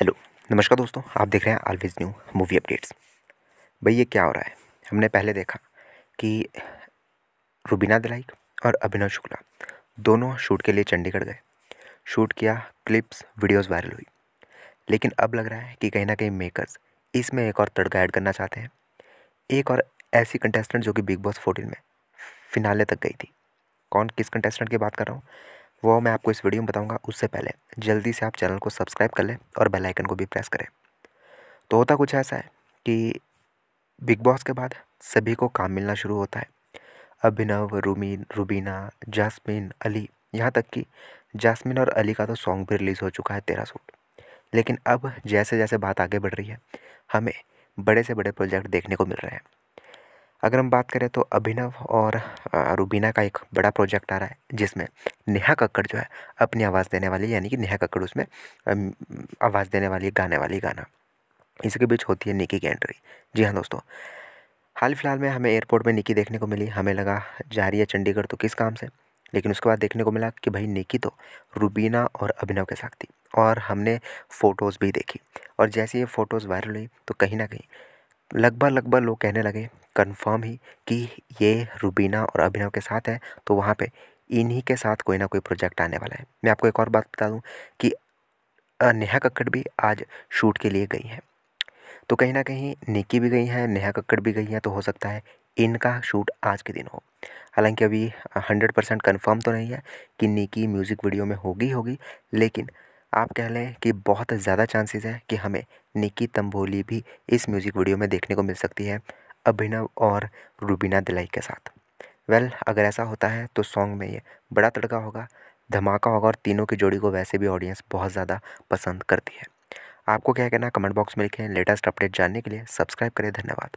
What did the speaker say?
hello नमस्कार दोस्तों आप देख रहे हैं ऑलवेज न्यू मूवी अपडेट्स भाई ये क्या हो रहा है हमने पहले देखा कि रुबीना दलाइक और अभिनव शुक्ला दोनों शूट के लिए चंडीगढ़ गए शूट किया क्लिप्स वीडियोस वायरल हुई लेकिन अब लग रहा है कि कहीं ना कहीं मेकर्स इसमें एक और तड़का ऐड करना चाहते हैं एक और ऐसी कंटेस्टेंट जो कि बिग बॉस फोर्टीन में फिनाले तक गई थी कौन किस कंटेस्टेंट की बात कर रहा हूँ वो मैं आपको इस वीडियो में बताऊंगा उससे पहले जल्दी से आप चैनल को सब्सक्राइब कर लें और बेल आइकन को भी प्रेस करें तो होता कुछ ऐसा है कि बिग बॉस के बाद सभी को काम मिलना शुरू होता है अभिनव रूमीन रूबीना जासमिन अली यहाँ तक कि जासमिन और अली का तो सॉन्ग भी रिलीज़ हो चुका है तेरह सूट लेकिन अब जैसे जैसे बात आगे बढ़ रही है हमें बड़े से बड़े प्रोजेक्ट देखने को मिल रहे हैं अगर हम बात करें तो अभिनव और रूबीना का एक बड़ा प्रोजेक्ट आ रहा है जिसमें नेहा कक्कड़ जो है अपनी आवाज़ देने वाली यानी कि नेहा कक्कड़ उसमें आवाज़ देने वाली गाने वाली गाना इसके बीच होती है निकी की एंट्री जी हाँ दोस्तों हाल फिलहाल में हमें एयरपोर्ट में निकी देखने को मिली हमें लगा जा रही है चंडीगढ़ तो किस काम से लेकिन उसके बाद देखने को मिला कि भाई निकी तो रूबीना और अभिनव के साथ थी और हमने फ़ोटोज़ भी देखी और जैसे ये फ़ोटोज़ वायरल हुई तो कहीं ना कहीं लगभग लगभग लोग कहने लगे कन्फर्म ही कि ये रुबीना और अभिनव के साथ है तो वहाँ पे इन्हीं के साथ कोई ना कोई प्रोजेक्ट आने वाला है मैं आपको एक और बात बता दूँ कि नेहा कक्कड़ भी आज शूट के लिए गई हैं तो कहीं ना कहीं निकी भी गई हैं नेहा कक्कड़ भी गई हैं तो हो सकता है इनका शूट आज के दिन हो हालांकि अभी हंड्रेड परसेंट कन्फर्म तो नहीं है कि निकी म्यूज़िक वीडियो में होगी होगी लेकिन आप कह लें कि बहुत ज़्यादा चांसेस है कि हमें निकी तंबोली भी इस म्यूज़िक वीडियो में देखने को मिल सकती है अभिनव और रूबीना दिलाई के साथ वेल अगर ऐसा होता है तो सॉन्ग में ये बड़ा तड़का होगा धमाका होगा और तीनों की जोड़ी को वैसे भी ऑडियंस बहुत ज़्यादा पसंद करती है आपको क्या कहना कमेंट बॉक्स में लिखें लेटेस्ट अपडेट जानने के लिए सब्सक्राइब करें धन्यवाद